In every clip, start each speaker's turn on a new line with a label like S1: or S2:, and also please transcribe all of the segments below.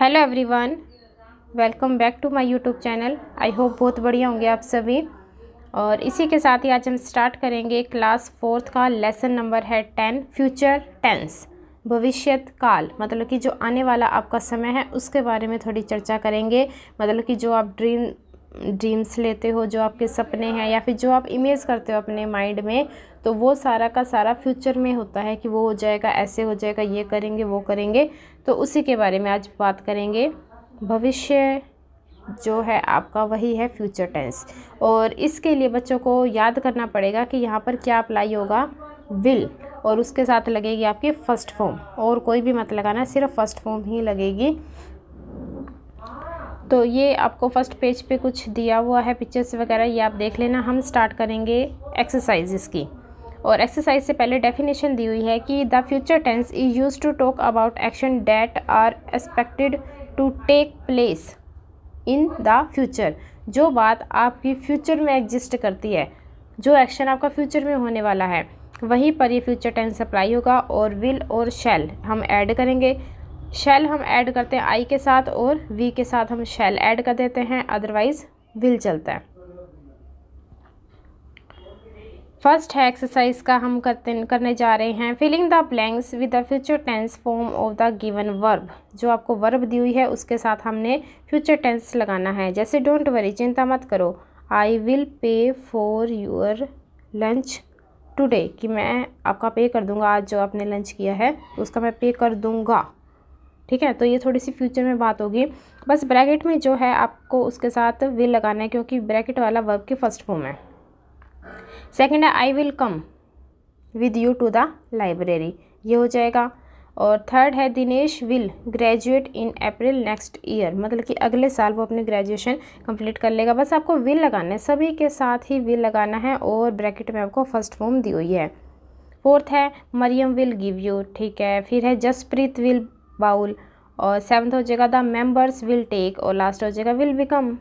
S1: hello everyone welcome back to my YouTube channel I hope बहुत बढ़िया होंगे आप सभी और इसी के साथ ही आज हम स्टार्ट करेंगे क्लास फोर्थ का लेसन नंबर है टेन फ्यूचर टेंस भविष्य काल मतलब कि जो आने वाला आपका समय है उसके बारे में थोड़ी चर्चा करेंगे मतलब कि जो आप ड्रीम ड्रीम्स लेते हो जो आपके सपने हैं या फिर जो आप इमेज करते हो अपने माइंड में तो वो सारा का सारा फ्यूचर में होता है कि वो हो जाएगा ऐसे हो जाएगा ये करेंगे वो करेंगे तो उसी के बारे में आज बात करेंगे भविष्य जो है आपका वही है फ्यूचर टेंस और इसके लिए बच्चों को याद करना पड़ेगा कि यहाँ पर क्या अप्लाई होगा विल और उसके साथ लगेगी आपकी फ़र्स्ट फॉर्म और कोई भी मत लगाना सिर्फ फ़र्स्ट फॉर्म ही लगेगी तो ये आपको फर्स्ट पेज पे कुछ दिया हुआ है पिक्चर्स वगैरह ये आप देख लेना हम स्टार्ट करेंगे एक्सरसाइजेस की और एक्सरसाइज से पहले डेफिनेशन दी हुई है कि the future tense is used to talk about action that are expected to take place in the future जो बात आपकी फ्यूचर में एग्जिस्ट करती है जो एक्शन आपका फ्यूचर में होने वाला है वहीं पर ये फ्यूचर टेंस अप्लाई होगा और विल और शेल हम ऐड करेंगे शेल हम ऐड करते हैं आई के साथ और वी के साथ हम शेल ऐड कर देते हैं अदरवाइज़ विल चलता है फर्स्ट है एक्सरसाइज का हम करते करने जा रहे हैं filling the blanks with the future tense form of the given verb जो आपको वर्ब दी हुई है उसके साथ हमने फ्यूचर टेंस लगाना है जैसे डोंट वरी चिंता मत करो I will pay for your lunch today कि मैं आपका पे कर दूंगा आज जो आपने लंच किया है उसका मैं पे कर दूंगा ठीक है तो ये थोड़ी सी फ्यूचर में बात होगी बस ब्रैकेट में जो है आपको उसके साथ विल लगाना है क्योंकि ब्रैकेट वाला वर्ब की फर्स्ट फॉर्म है सेकेंड है I will come with you to the library ये हो जाएगा और थर्ड है Dinesh will graduate in April next year मतलब कि अगले साल वो अपनी ग्रेजुएशन कंप्लीट कर लेगा बस आपको विल लगाना है सभी के साथ ही विल लगाना है और ब्रैकेट में आपको फर्स्ट फॉर्म दी हुई है फोर्थ है मरियम विल गिव यू ठीक है फिर है जसप्रीत विल बाउल और सेवन्थ हो जाएगा द मेंबर्स विल टेक और लास्ट हो जाएगा विल बिकम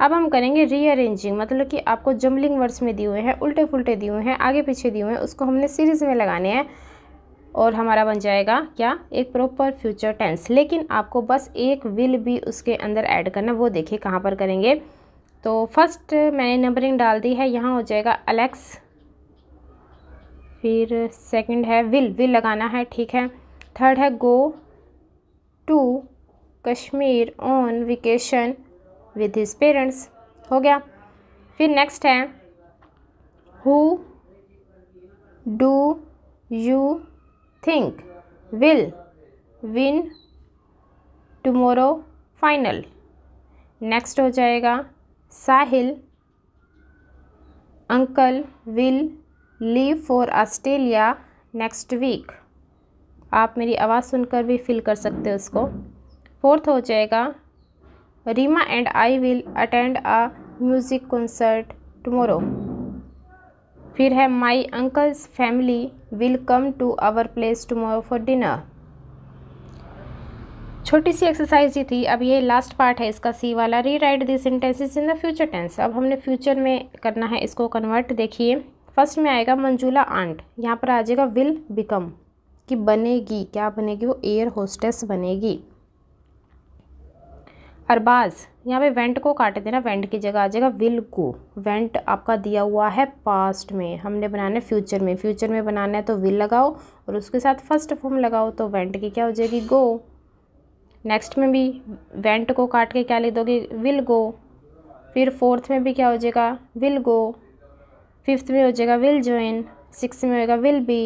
S1: अब हम करेंगे रीअरेंजिंग मतलब कि आपको जम्बलिंग वर्ड्स में दिए हुए हैं उल्टे फुलटे दिए हुए हैं आगे पीछे दिए हुए हैं उसको हमने सीरीज़ में लगाने हैं और हमारा बन जाएगा क्या एक प्रॉपर फ्यूचर टेंस लेकिन आपको बस एक विल भी उसके अंदर ऐड करना वो देखिए कहाँ पर करेंगे तो फर्स्ट मैंने नंबरिंग डाल दी है यहाँ हो जाएगा अलेक्स फिर सेकंड है विल विल लगाना है ठीक है थर्ड है go to Kashmir on vacation with his parents हो गया फिर नेक्स्ट है who do you think will win tomorrow final next हो जाएगा Sahil uncle will leave for Australia next week आप मेरी आवाज़ सुनकर भी फील कर सकते हो उसको फोर्थ हो जाएगा Reema and I will attend a music concert tomorrow फिर है my uncle's family will come to our place tomorrow for dinner छोटी सी एक्सरसाइज ही थी अब ये लास्ट पार्ट है इसका सी वाला rewrite this sentences in the future tense अब हमने फ्यूचर में करना है इसको कन्वर्ट देखिए फर्स्ट में आएगा मंजूला आंट यहाँ पर आ जाएगा विल बिकम कि बनेगी क्या बनेगी वो एयर होस्टेस बनेगी अरबाज यहाँ पे वेंट को काट देना वेंट की जगह आ जाएगा विल को वेंट आपका दिया हुआ है पास्ट में हमने बनाना है फ्यूचर में फ्यूचर में बनाना है तो विल लगाओ और उसके साथ फर्स्ट फॉर्म लगाओ तो वेंट की क्या हो जाएगी गो नेक्स्ट में भी वेंट को काट के क्या ले दोगे विल गो फिर फोर्थ में भी क्या हो जाएगा विल गो फिफ्थ में हो जाएगा विल ज्वाइन सिक्स में होगा विल बी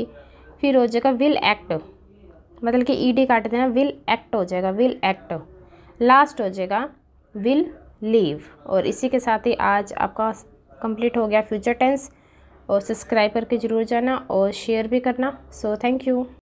S1: फिर हो जाएगा विल एक्ट मतलब कि ई डी काट देना विल एक्ट हो जाएगा विल एक्ट लास्ट हो जाएगा विल लीव और इसी के साथ ही आज आपका कंप्लीट हो गया फ्यूचर टेंस और सब्सक्राइब करके ज़रूर जाना और शेयर भी करना सो थैंक यू